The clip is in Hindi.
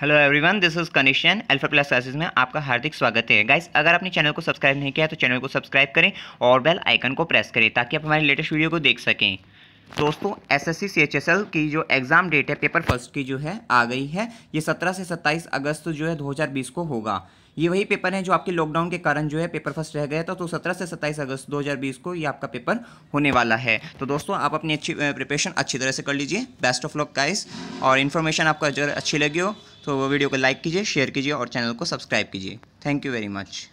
हेलो एवरीवन दिस इज कनिशन अल्फा प्लस क्लासेस में आपका हार्दिक स्वागत है गाइस अगर आपने चैनल को सब्सक्राइब नहीं किया तो चैनल को सब्सक्राइब करें और बेल आइकन को प्रेस करें ताकि आप हमारे लेटेस्ट वीडियो को देख सकें दोस्तों एस एस की जो एग्ज़ाम डेट है पेपर फर्स्ट की जो है आ गई है ये 17 से 27 अगस्त जो है 2020 को होगा ये वही पेपर है जो आपके लॉकडाउन के कारण जो है पेपर फर्स्ट रह गया था तो 17 तो से 27 अगस्त 2020 को ये आपका पेपर होने वाला है तो दोस्तों आप अपनी अच्छी प्रिपरेशन अच्छी तरह से कर लीजिए बेस्ट ऑफ लक गाइस और इन्फॉर्मेशन आपको अगर अच्छी लगी हो तो वीडियो को लाइक कीजिए शेयर कीजिए और चैनल को सब्सक्राइब कीजिए थैंक यू वेरी मच